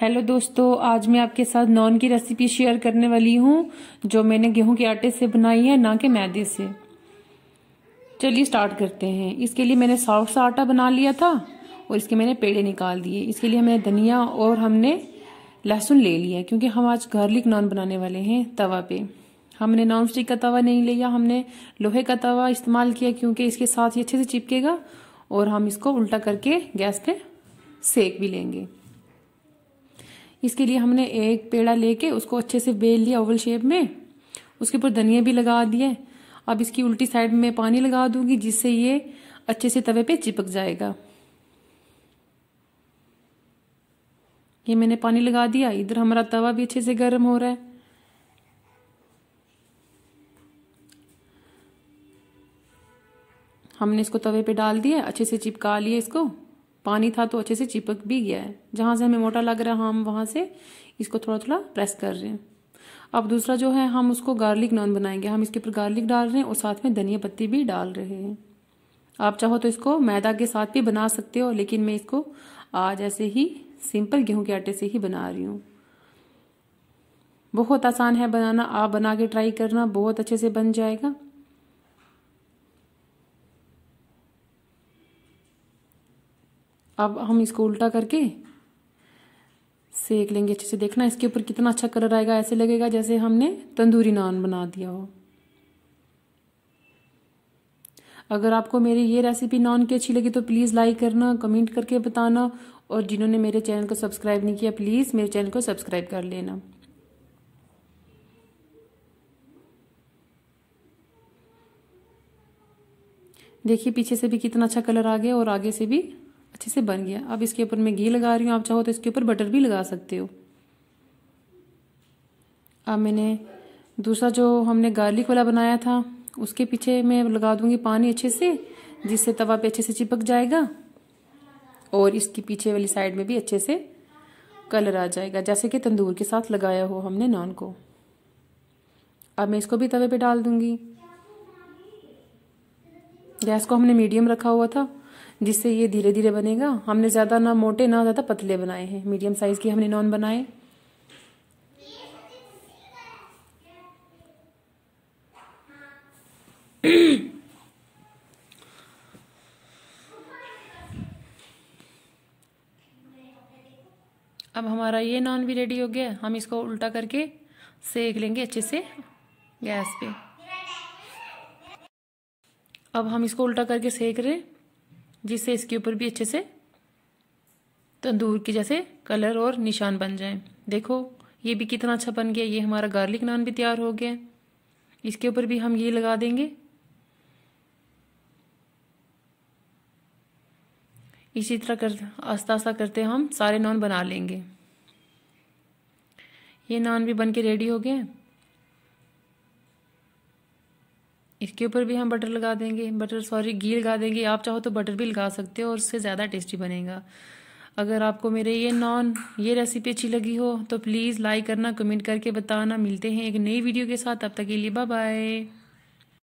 hello दोस्तों आज मैं आपके साथ नॉन की रेसिपी शेयर करने वाली हूँ जो मैंने गेहूं के आटे से बनाई है ना कि मैदे से चलिए स्टार्ट करते हैं इसके लिए मैंने सॉफ्ट सा आटा बना लिया था और इसके मैंने पेड़े निकाल दिए इसके लिए हमने धनिया और हमने लहसुन ले लिया क्योंकि हम आज गार्लिक नान बनाने वाले हैं तवा पे हमने नॉन स्टिक का तवा नहीं लिया हमने लोहे का तवा इस्तेमाल किया क्योंकि इसके साथ ये अच्छे से चिपकेगा और हम इसको उल्टा करके गैस पे सेक भी लेंगे इसके लिए हमने एक पेड़ा लेके उसको अच्छे से बेल लिया ओवल शेप में उसके ऊपर धनिया भी लगा दिए अब इसकी उल्टी साइड में पानी लगा दूंगी जिससे ये अच्छे से तवे पे चिपक जाएगा ये मैंने पानी लगा दिया इधर हमारा तवा भी अच्छे से गर्म हो रहा है हमने इसको तवे पे डाल दिया अच्छे से चिपका लिया इसको पानी था तो अच्छे से चिपक भी गया है जहाँ से हमें मोटा लग रहा है हम वहाँ से इसको थोड़ा थोड़ा प्रेस कर रहे हैं अब दूसरा जो है हम उसको गार्लिक नान बनाएंगे हम इसके ऊपर गार्लिक डाल रहे हैं और साथ में धनिया पत्ती भी डाल रहे हैं आप चाहो तो इसको मैदा के साथ भी बना सकते हो लेकिन मैं इसको आज ऐसे ही सिंपल गेहूं के आटे से ही बना रही हूँ बहुत आसान है बनाना आप बना के ट्राई करना बहुत अच्छे से बन जाएगा अब हम इसको उल्टा करके सेक लेंगे अच्छे से देखना इसके ऊपर कितना अच्छा कलर आएगा ऐसे लगेगा जैसे हमने तंदूरी नान बना दिया हो अगर आपको मेरी ये रेसिपी नान की अच्छी लगी तो प्लीज़ लाइक करना कमेंट करके बताना और जिन्होंने मेरे चैनल को सब्सक्राइब नहीं किया प्लीज़ मेरे चैनल को सब्सक्राइब कर लेना देखिए पीछे से भी कितना अच्छा कलर आ गया और आगे से भी अच्छे से बन गया अब इसके ऊपर मैं घी लगा रही हूँ आप चाहो तो इसके ऊपर बटर भी लगा सकते हो अब मैंने दूसरा जो हमने गार्लिक वाला बनाया था उसके पीछे मैं लगा दूंगी पानी अच्छे से जिससे तवा पे अच्छे से चिपक जाएगा और इसके पीछे वाली साइड में भी अच्छे से कलर आ जाएगा जैसे कि तंदूर के साथ लगाया हो हमने नान को अब मैं इसको भी तवे पे डाल दूंगी गैस को हमने मीडियम रखा हुआ था जिससे ये धीरे धीरे बनेगा हमने ज़्यादा ना मोटे ना ज़्यादा पतले बनाए हैं मीडियम साइज़ के हमने नॉन बनाए अब हमारा ये नॉन भी रेडी हो गया हम इसको उल्टा करके सेक लेंगे अच्छे से गैस पे अब हम इसको उल्टा करके सेक रहे हैं जिससे इसके ऊपर भी अच्छे से तंदूर के जैसे कलर और निशान बन जाएं देखो ये भी कितना अच्छा बन गया ये हमारा गार्लिक नान भी तैयार हो गया इसके ऊपर भी हम ये लगा देंगे इसी तरह कर आस्ता आस्ता करते हम सारे नान बना लेंगे ये नान भी बन के रेडी हो गए हैं इसके ऊपर भी हम बटर लगा देंगे बटर सॉरी घी लगा देंगे आप चाहो तो बटर भी लगा सकते हो और उससे ज़्यादा टेस्टी बनेगा अगर आपको मेरे ये नॉन ये रेसिपी अच्छी लगी हो तो प्लीज़ लाइक करना कमेंट करके बताना मिलते हैं एक नई वीडियो के साथ अब तक के लिए बाय बाय